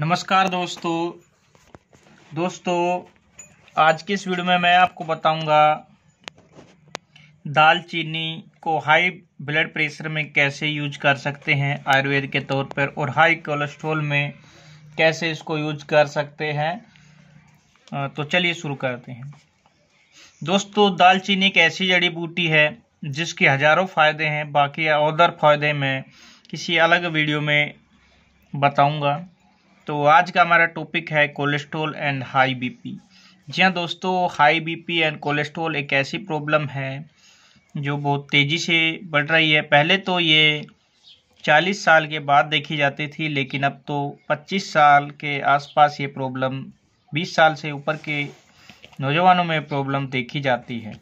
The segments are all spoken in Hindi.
नमस्कार दोस्तों दोस्तों आज के इस वीडियो में मैं आपको बताऊंगा दालचीनी को हाई ब्लड प्रेशर में कैसे यूज कर सकते हैं आयुर्वेद के तौर पर और हाई कोलेस्ट्रॉल में कैसे इसको यूज कर सकते हैं तो चलिए शुरू करते हैं दोस्तों दालचीनी एक ऐसी जड़ी बूटी है जिसके हजारों फायदे हैं बाकी अदर फायदे में किसी अलग वीडियो में बताऊंगा तो आज का हमारा टॉपिक है कोलेस्ट्रोल एंड हाई बीपी जी हाँ दोस्तों हाई बीपी एंड कोलेस्ट्रोल एक ऐसी प्रॉब्लम है जो बहुत तेज़ी से बढ़ रही है पहले तो ये 40 साल के बाद देखी जाती थी लेकिन अब तो 25 साल के आसपास ये प्रॉब्लम 20 साल से ऊपर के नौजवानों में प्रॉब्लम देखी जाती है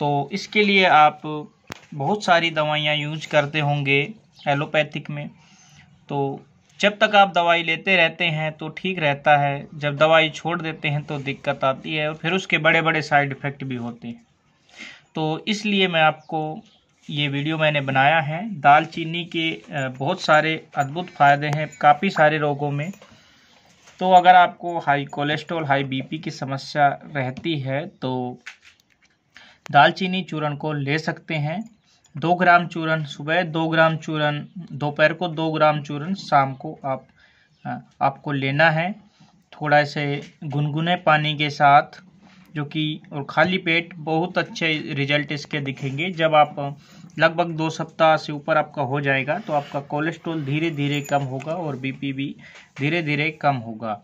तो इसके लिए आप बहुत सारी दवाइयाँ यूज करते होंगे एलोपैथिक में तो जब तक आप दवाई लेते रहते हैं तो ठीक रहता है जब दवाई छोड़ देते हैं तो दिक्कत आती है और फिर उसके बड़े बड़े साइड इफ़ेक्ट भी होते हैं तो इसलिए मैं आपको ये वीडियो मैंने बनाया है दालचीनी के बहुत सारे अद्भुत फ़ायदे हैं काफ़ी सारे रोगों में तो अगर आपको हाई कोलेस्ट्रॉल हाई बीपी की समस्या रहती है तो दालचीनी चूर्ण को ले सकते हैं दो ग्राम चूरन सुबह दो ग्राम चूरन दोपहर को दो ग्राम चूरन शाम को आप हाँ, आपको लेना है थोड़ा से गुनगुने पानी के साथ जो कि और खाली पेट बहुत अच्छे रिजल्ट इसके दिखेंगे जब आप लगभग दो सप्ताह से ऊपर आपका हो जाएगा तो आपका कोलेस्ट्रॉल धीरे धीरे कम होगा और बीपी भी धीरे धीरे कम होगा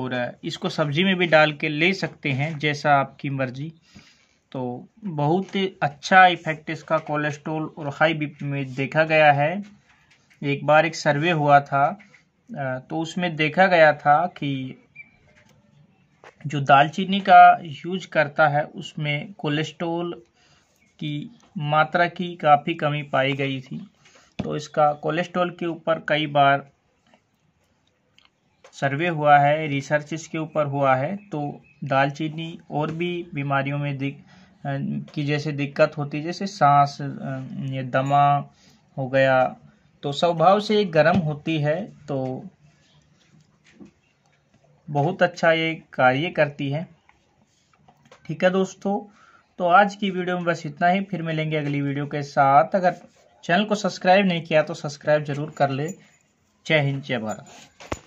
और इसको सब्जी में भी डाल के ले सकते हैं जैसा आपकी मर्ज़ी तो बहुत अच्छा इफेक्ट इसका कोलेस्ट्रोल और हाई बीपी में देखा गया है एक बार एक सर्वे हुआ था तो उसमें देखा गया था कि जो दालचीनी का यूज करता है उसमें कोलेस्ट्रोल की मात्रा की काफ़ी कमी पाई गई थी तो इसका कोलेस्ट्रोल के ऊपर कई बार सर्वे हुआ है रिसर्च इसके ऊपर हुआ है तो दालचीनी और भी बीमारियों में दिक की जैसे दिक्कत होती जैसे सांस ये दमा हो गया तो स्वभाव से गर्म होती है तो बहुत अच्छा ये कार्य करती है ठीक है दोस्तों तो आज की वीडियो में बस इतना ही फिर मिलेंगे अगली वीडियो के साथ अगर चैनल को सब्सक्राइब नहीं किया तो सब्सक्राइब जरूर कर ले जय हिंद जय भारत